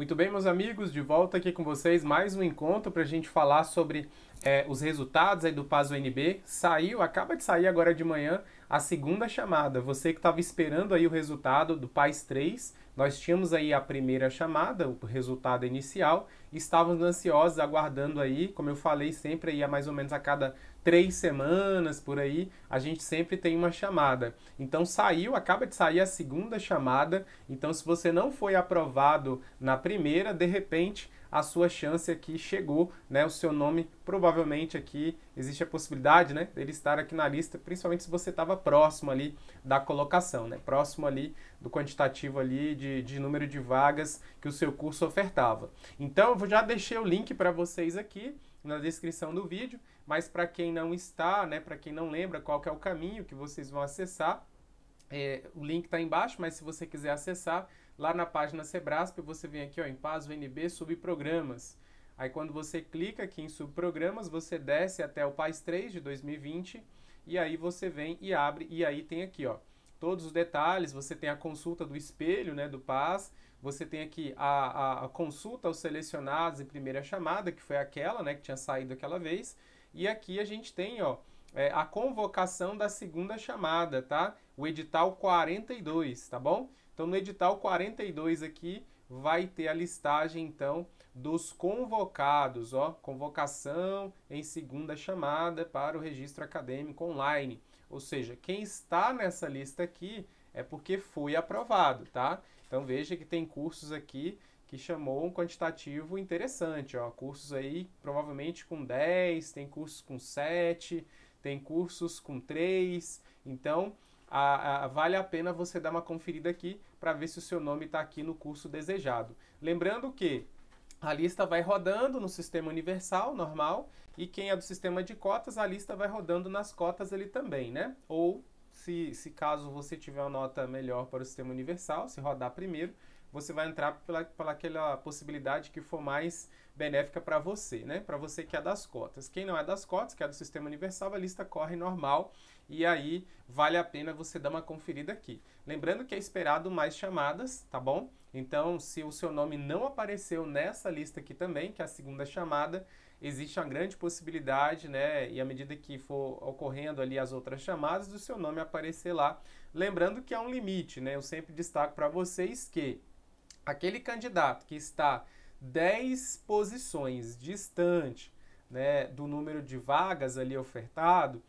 Muito bem, meus amigos, de volta aqui com vocês, mais um encontro para a gente falar sobre é, os resultados aí do PASO NB saiu, acaba de sair agora de manhã a segunda chamada. Você que estava esperando aí o resultado do PAIS 3, nós tínhamos aí a primeira chamada, o resultado inicial, estávamos ansiosos, aguardando aí, como eu falei sempre aí, a mais ou menos a cada três semanas por aí, a gente sempre tem uma chamada. Então saiu, acaba de sair a segunda chamada, então se você não foi aprovado na primeira, de repente a sua chance aqui chegou, né? O seu nome provavelmente aqui existe a possibilidade, né, dele estar aqui na lista, principalmente se você estava próximo ali da colocação, né? Próximo ali do quantitativo ali de, de número de vagas que o seu curso ofertava. Então, eu já deixei o link para vocês aqui na descrição do vídeo, mas para quem não está, né, para quem não lembra qual é o caminho que vocês vão acessar, é, o link está embaixo, mas se você quiser acessar, lá na página Sebrasp, você vem aqui ó, em Paz VNB Subprogramas. Aí quando você clica aqui em Subprogramas, você desce até o Paz 3 de 2020 e aí você vem e abre e aí tem aqui ó, todos os detalhes, você tem a consulta do espelho né, do Paz você tem aqui a, a, a consulta aos selecionados e primeira chamada, que foi aquela né, que tinha saído aquela vez, e aqui a gente tem ó, é, a convocação da segunda chamada, tá? O edital 42, tá bom? Então, no edital 42 aqui, vai ter a listagem, então, dos convocados, ó. Convocação em segunda chamada para o registro acadêmico online. Ou seja, quem está nessa lista aqui é porque foi aprovado, tá? Então, veja que tem cursos aqui que chamou um quantitativo interessante, ó. Cursos aí, provavelmente, com 10, tem cursos com 7, tem cursos com três. Então, a, a, vale a pena você dar uma conferida aqui para ver se o seu nome está aqui no curso desejado. Lembrando que a lista vai rodando no sistema universal, normal, e quem é do sistema de cotas, a lista vai rodando nas cotas ali também, né? Ou, se, se caso você tiver uma nota melhor para o sistema universal, se rodar primeiro, você vai entrar pela, pela aquela possibilidade que for mais benéfica para você, né? Para você que é das cotas. Quem não é das cotas, que é do sistema universal, a lista corre normal e aí vale a pena você dar uma conferida aqui. Lembrando que é esperado mais chamadas, tá bom? Então, se o seu nome não apareceu nessa lista aqui também, que é a segunda chamada, existe uma grande possibilidade, né? E à medida que for ocorrendo ali as outras chamadas, do seu nome aparecer lá. Lembrando que há é um limite, né? Eu sempre destaco para vocês que aquele candidato que está 10 posições distante né, do número de vagas ali ofertado,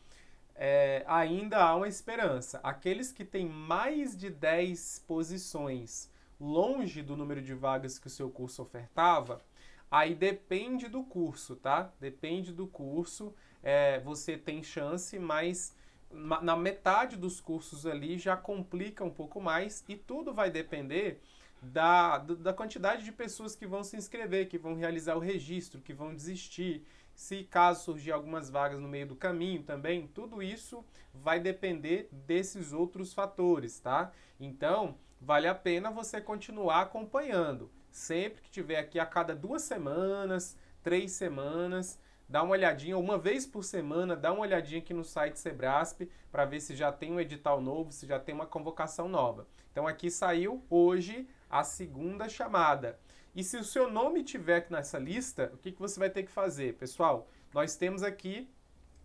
é, ainda há uma esperança. Aqueles que têm mais de 10 posições longe do número de vagas que o seu curso ofertava, aí depende do curso, tá? Depende do curso, é, você tem chance, mas na metade dos cursos ali já complica um pouco mais e tudo vai depender da, da quantidade de pessoas que vão se inscrever, que vão realizar o registro, que vão desistir, se caso surgir algumas vagas no meio do caminho também, tudo isso vai depender desses outros fatores, tá? Então, vale a pena você continuar acompanhando. Sempre que tiver aqui a cada duas semanas, três semanas, dá uma olhadinha, uma vez por semana, dá uma olhadinha aqui no site Sebrasp para ver se já tem um edital novo, se já tem uma convocação nova. Então aqui saiu hoje a segunda chamada. E se o seu nome tiver nessa lista, o que, que você vai ter que fazer? Pessoal, nós temos aqui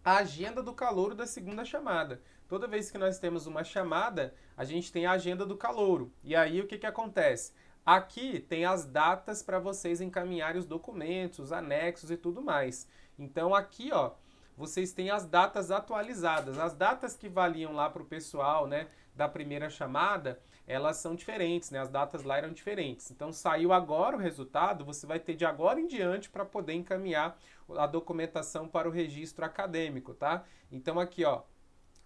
a agenda do calouro da segunda chamada. Toda vez que nós temos uma chamada, a gente tem a agenda do calouro. E aí o que, que acontece? Aqui tem as datas para vocês encaminharem os documentos, os anexos e tudo mais. Então aqui, ó, vocês têm as datas atualizadas. As datas que valiam lá para o pessoal, né, da primeira chamada, elas são diferentes, né? As datas lá eram diferentes. Então saiu agora o resultado, você vai ter de agora em diante para poder encaminhar a documentação para o registro acadêmico, tá? Então aqui, ó,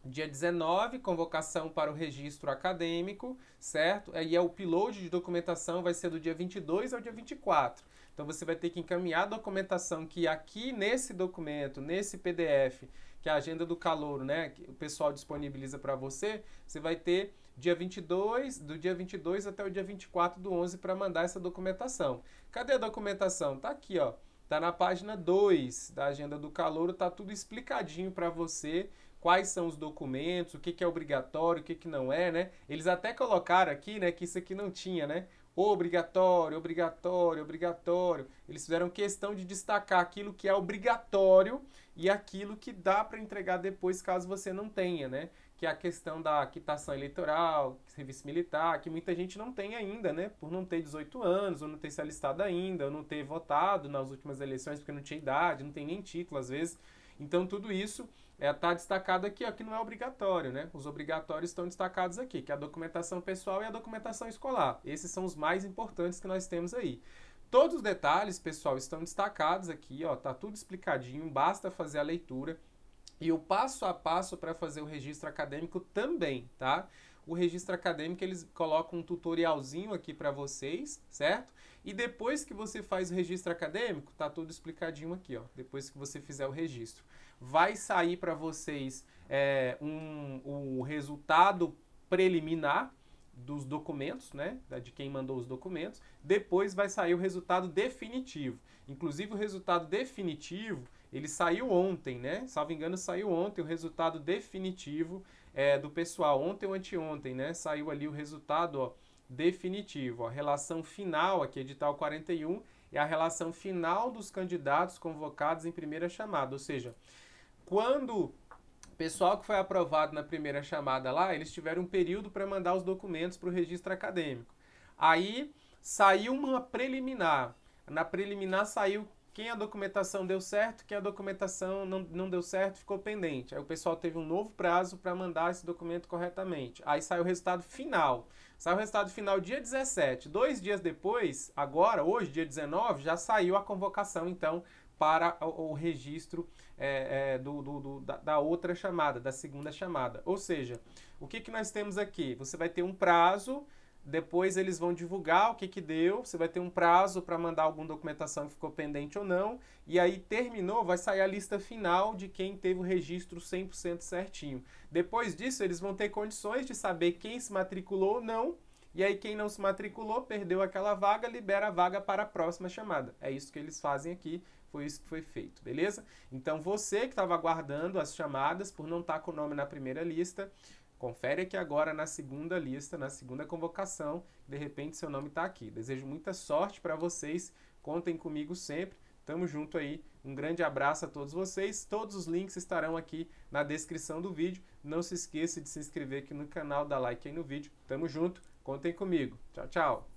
Dia 19, convocação para o registro acadêmico, certo? E é o upload de documentação vai ser do dia 22 ao dia 24. Então você vai ter que encaminhar a documentação que aqui nesse documento, nesse PDF, que é a agenda do calouro, né, que o pessoal disponibiliza para você, você vai ter dia 22, do dia 22 até o dia 24 do 11 para mandar essa documentação. Cadê a documentação? Tá aqui, ó. Tá na página 2 da agenda do calouro, tá tudo explicadinho para você quais são os documentos, o que, que é obrigatório, o que, que não é, né? Eles até colocaram aqui, né, que isso aqui não tinha, né? Obrigatório, obrigatório, obrigatório. Eles fizeram questão de destacar aquilo que é obrigatório e aquilo que dá para entregar depois caso você não tenha, né? que é a questão da quitação eleitoral, serviço militar, que muita gente não tem ainda, né? Por não ter 18 anos, ou não ter se alistado ainda, ou não ter votado nas últimas eleições porque não tinha idade, não tem nem título às vezes. Então tudo isso está é, tá destacado aqui, ó, que não é obrigatório, né? Os obrigatórios estão destacados aqui, que é a documentação pessoal e a documentação escolar. Esses são os mais importantes que nós temos aí. Todos os detalhes, pessoal, estão destacados aqui, ó, tá tudo explicadinho, basta fazer a leitura. E o passo a passo para fazer o registro acadêmico também, tá? O registro acadêmico eles colocam um tutorialzinho aqui para vocês, certo? E depois que você faz o registro acadêmico, tá tudo explicadinho aqui, ó. Depois que você fizer o registro, vai sair para vocês é, um, o um resultado preliminar dos documentos, né? De quem mandou os documentos. Depois vai sair o resultado definitivo. Inclusive o resultado definitivo ele saiu ontem, né? Salvo engano, saiu ontem o resultado definitivo é, do pessoal. Ontem ou anteontem, né? Saiu ali o resultado ó, definitivo. A relação final aqui, edital 41, é a relação final dos candidatos convocados em primeira chamada. Ou seja, quando pessoal que foi aprovado na primeira chamada lá, eles tiveram um período para mandar os documentos para o registro acadêmico. Aí saiu uma preliminar. Na preliminar saiu quem a documentação deu certo, quem a documentação não, não deu certo, ficou pendente. Aí o pessoal teve um novo prazo para mandar esse documento corretamente. Aí saiu o resultado final. Saiu o resultado final dia 17. Dois dias depois, agora, hoje, dia 19, já saiu a convocação, então, para o, o registro é, é, do, do, do da, da, outra chamada, da segunda chamada. Ou seja, o que, que nós temos aqui? Você vai ter um prazo depois eles vão divulgar o que, que deu, você vai ter um prazo para mandar alguma documentação que ficou pendente ou não, e aí terminou, vai sair a lista final de quem teve o registro 100% certinho. Depois disso, eles vão ter condições de saber quem se matriculou ou não, e aí quem não se matriculou, perdeu aquela vaga, libera a vaga para a próxima chamada. É isso que eles fazem aqui, foi isso que foi feito, beleza? Então você que estava aguardando as chamadas por não estar tá com o nome na primeira lista, Confere aqui agora na segunda lista, na segunda convocação, de repente seu nome está aqui. Desejo muita sorte para vocês, contem comigo sempre. Tamo junto aí. Um grande abraço a todos vocês. Todos os links estarão aqui na descrição do vídeo. Não se esqueça de se inscrever aqui no canal, dar like aí no vídeo. Tamo junto. Contem comigo. Tchau, tchau.